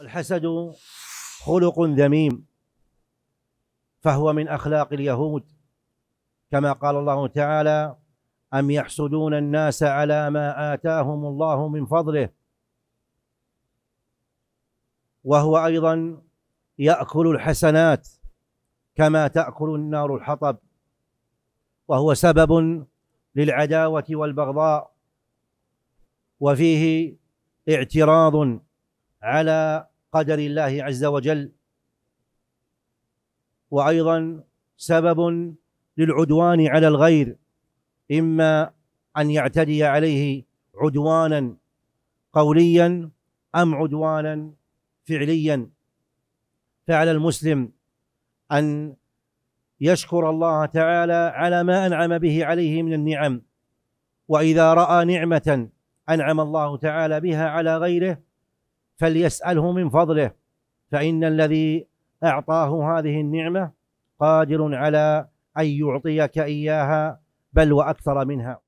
الحسد خلق ذميم فهو من اخلاق اليهود كما قال الله تعالى ام يحسدون الناس على ما اتاهم الله من فضله وهو ايضا ياكل الحسنات كما تاكل النار الحطب وهو سبب للعداوه والبغضاء وفيه اعتراض على قدر الله عز وجل وايضا سبب للعدوان على الغير اما ان يعتدي عليه عدوانا قوليا ام عدوانا فعليا فعلى المسلم ان يشكر الله تعالى على ما انعم به عليه من النعم واذا راى نعمه انعم الله تعالى بها على غيره فليسأله من فضله فإن الذي أعطاه هذه النعمة قادر على أن يعطيك إياها بل وأكثر منها